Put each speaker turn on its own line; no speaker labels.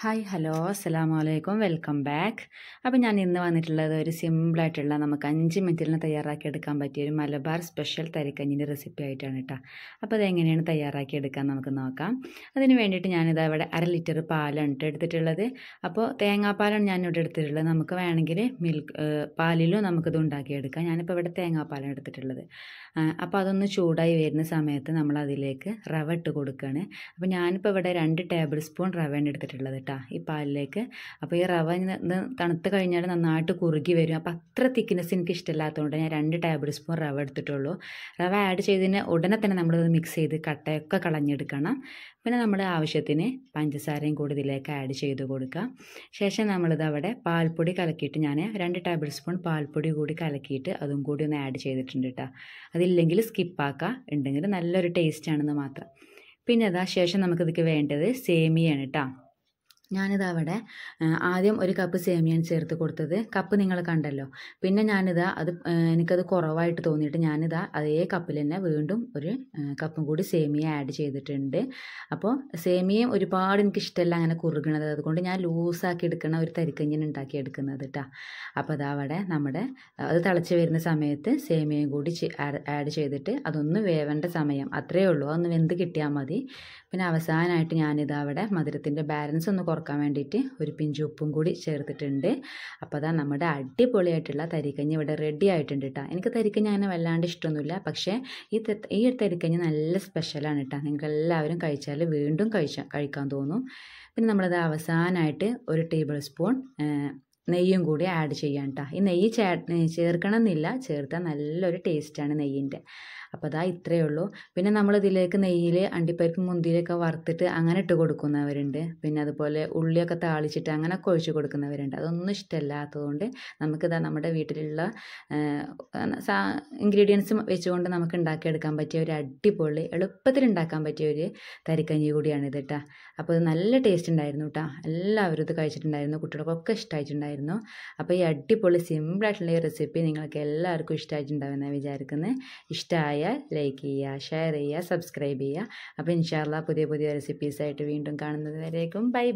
hi hello അസ്സലാമു അലൈക്കും welcome back അപ്പോൾ ഞാൻ ഇന്ന് വന്നിട്ടുള്ളത് ഒരു സിമ്പിളായിട്ടുള്ള നമുക്ക് അഞ്ച് മിനിറ്റിൽ നിന്ന് തയ്യാറാക്കി എടുക്കാൻ പറ്റിയ ഒരു മലബാർ സ്പെഷ്യൽ തരിക്കഞ്ഞിൻ്റെ റെസിപ്പി ആയിട്ടാണ് കേട്ടോ അപ്പോൾ അതെങ്ങനെയാണ് തയ്യാറാക്കി നമുക്ക് നോക്കാം അതിന് വേണ്ടിയിട്ട് ഞാനിത് അവിടെ അര ലിറ്റർ പാലാണ് എടുത്തിട്ടുള്ളത് അപ്പോൾ തേങ്ങാപ്പാലാണ് ഞാൻ ഇവിടെ എടുത്തിട്ടുള്ളത് നമുക്ക് വേണമെങ്കിൽ മിൽക്ക് പാലിലും നമുക്കിത് ഉണ്ടാക്കിയെടുക്കാം ഞാനിപ്പോൾ ഇവിടെ തേങ്ങാപ്പാലാണ് എടുത്തിട്ടുള്ളത് അപ്പോൾ അതൊന്ന് ചൂടായി വരുന്ന സമയത്ത് നമ്മൾ അതിലേക്ക് റവ ഇട്ട് കൊടുക്കുകയാണ് അപ്പോൾ ഞാനിപ്പോൾ ഇവിടെ രണ്ട് ടേബിൾ സ്പൂൺ റവയാണ് എടുത്തിട്ടുള്ളത് കേട്ടോ ഈ പാലിലേക്ക് അപ്പോൾ ഈ റവ തണുത്ത് കഴിഞ്ഞാൽ നന്നായിട്ട് കുറുകി വരും അപ്പോൾ അത്ര തിക്നെസ് എനിക്ക് ഇഷ്ടമില്ലാത്തതുകൊണ്ട് ഞാൻ രണ്ട് ടേബിൾ സ്പൂൺ റവ എടുത്തിട്ടുള്ളൂ റവ ആഡ് ചെയ്തതിന് ഉടനെ തന്നെ നമ്മളിത് മിക്സ് ചെയ്ത് കട്ടയൊക്കെ കളഞ്ഞെടുക്കണം പിന്നെ നമ്മൾ ആവശ്യത്തിന് പഞ്ചസാരയും കൂടി ഇതിലേക്ക് ആഡ് ചെയ്ത് കൊടുക്കുക ശേഷം നമ്മളിത് അവിടെ പാൽപ്പൊടി കലക്കിയിട്ട് ഞാൻ രണ്ട് ടേബിൾ സ്പൂൺ പാൽപ്പൊടി കൂടി കലക്കിയിട്ട് അതും കൂടി ഒന്ന് ആഡ് ചെയ്തിട്ടുണ്ട് കേട്ടോ അതില്ലെങ്കിൽ സ്കിപ്പാക്കുക ഉണ്ടെങ്കിൽ നല്ലൊരു ടേസ്റ്റ് ആണെന്ന് മാത്രം പിന്നെ അതാ ശേഷം നമുക്കിതൊക്കെ വേണ്ടത് സേമിയാണ് കേട്ടോ ഞാനിത് അവിടെ ആദ്യം ഒരു കപ്പ് സേമിയാണ് ചേർത്ത് കൊടുത്തത് കപ്പ് നിങ്ങൾ കണ്ടല്ലോ പിന്നെ ഞാനിത് അത് എനിക്കത് കുറവായിട്ട് തോന്നിയിട്ട് ഞാനിത് അതേ കപ്പിൽ തന്നെ വീണ്ടും ഒരു കപ്പും കൂടി സേമിയ ആഡ് ചെയ്തിട്ടുണ്ട് അപ്പോൾ സേമിയയും ഒരുപാട് എനിക്ക് അങ്ങനെ കുറുകണത് അതുകൊണ്ട് ഞാൻ ലൂസാക്കി എടുക്കുന്ന ഒരു തരിക്കഞ്ഞിന് ഉണ്ടാക്കി എടുക്കുന്നത് കേട്ടോ അപ്പോൾ അതവിടെ നമ്മുടെ അത് തിളച്ച് വരുന്ന സമയത്ത് സേമിയയും കൂടി ആഡ് ചെയ്തിട്ട് അതൊന്ന് വേവേണ്ട സമയം അത്രയേ ഉള്ളൂ അതൊന്ന് വെന്ത് കിട്ടിയാൽ മതി പിന്നെ അവസാനമായിട്ട് ഞാനിതാ അവിടെ മധുരത്തിൻ്റെ ബാലൻസ് ഒന്ന് കുറച്ച് വെക്കാൻ വേണ്ടിയിട്ട് ഒരു പിഞ്ച് ഉപ്പും കൂടി ചേർത്തിട്ടുണ്ട് അപ്പോൾ അതാ നമ്മുടെ അടിപൊളിയായിട്ടുള്ള തരിക്കഞ്ഞ് ഇവിടെ റെഡി ആയിട്ടുണ്ട് കേട്ടോ എനിക്ക് തരിക്കഞ്ഞ് അങ്ങനെ വല്ലാണ്ട് ഇഷ്ടമൊന്നുമില്ല പക്ഷേ ഈ ഈ തരിക്കഞ്ഞ് നല്ല സ്പെഷ്യലാണ് കേട്ടോ നിങ്ങൾക്ക് എല്ലാവരും കഴിച്ചാൽ വീണ്ടും കഴിച്ചാൽ കഴിക്കാൻ തോന്നും പിന്നെ നമ്മളത് അവസാനമായിട്ട് ഒരു ടേബിൾ സ്പൂൺ നെയ്യും കൂടി ആഡ് ചെയ്യാം കേട്ടോ ഈ നെയ്യ് ചേ എന്നില്ല ചേർത്താൽ നല്ലൊരു ടേസ്റ്റാണ് നെയ്യിൻ്റെ അപ്പോൾ അതാ ഇത്രയേ ഉള്ളൂ പിന്നെ നമ്മൾ ഇതിലേക്ക് നെയ്യിൽ അണ്ടിപ്പരിപ്പ് മുന്തിരിയൊക്കെ വറുത്തിട്ട് അങ്ങനെ ഇട്ട് കൊടുക്കുന്നവരുണ്ട് പിന്നെ അതുപോലെ ഉള്ളിയൊക്കെ താളിച്ചിട്ട് അങ്ങനെ ഒഴിച്ച് കൊടുക്കുന്നവരുണ്ട് അതൊന്നും ഇഷ്ടമല്ലാത്തതുകൊണ്ട് നമുക്കിതാ നമ്മുടെ വീട്ടിലുള്ള ഇൻഗ്രീഡിയൻസ് വെച്ചുകൊണ്ട് നമുക്ക് ഉണ്ടാക്കിയെടുക്കാൻ പറ്റിയ ഒരു അടിപൊളി എളുപ്പത്തിൽ ഉണ്ടാക്കാൻ പറ്റിയ ഒരു തരിക്കഞ്ഞി കൂടിയാണിത് കേട്ടോ അപ്പോൾ ഇത് നല്ല ടേസ്റ്റ് ഉണ്ടായിരുന്നു കേട്ടോ എല്ലാവരും ഇത് കഴിച്ചിട്ടുണ്ടായിരുന്നു കുട്ടികൾക്കൊക്കെ ഇഷ്ടമായിട്ടുണ്ടായിരുന്നു ഉണ്ടായിരുന്നു അപ്പോൾ ഈ അടിപൊളി സിമ്പിളായിട്ടുള്ള ഈ റെസിപ്പി നിങ്ങൾക്ക് എല്ലാവർക്കും ഇഷ്ടമായിട്ടുണ്ടാവുമെന്ന് വിചാരിക്കുന്നത് ഇഷ്ടമായാൽ ലൈക്ക് ചെയ്യുക ഷെയർ ചെയ്യുക സബ്സ്ക്രൈബ് ചെയ്യുക അപ്പോൾ ഇൻഷാല്ല പുതിയ പുതിയ റെസിപ്പീസായിട്ട് വീണ്ടും കാണുന്നത് വരേക്കും ബൈ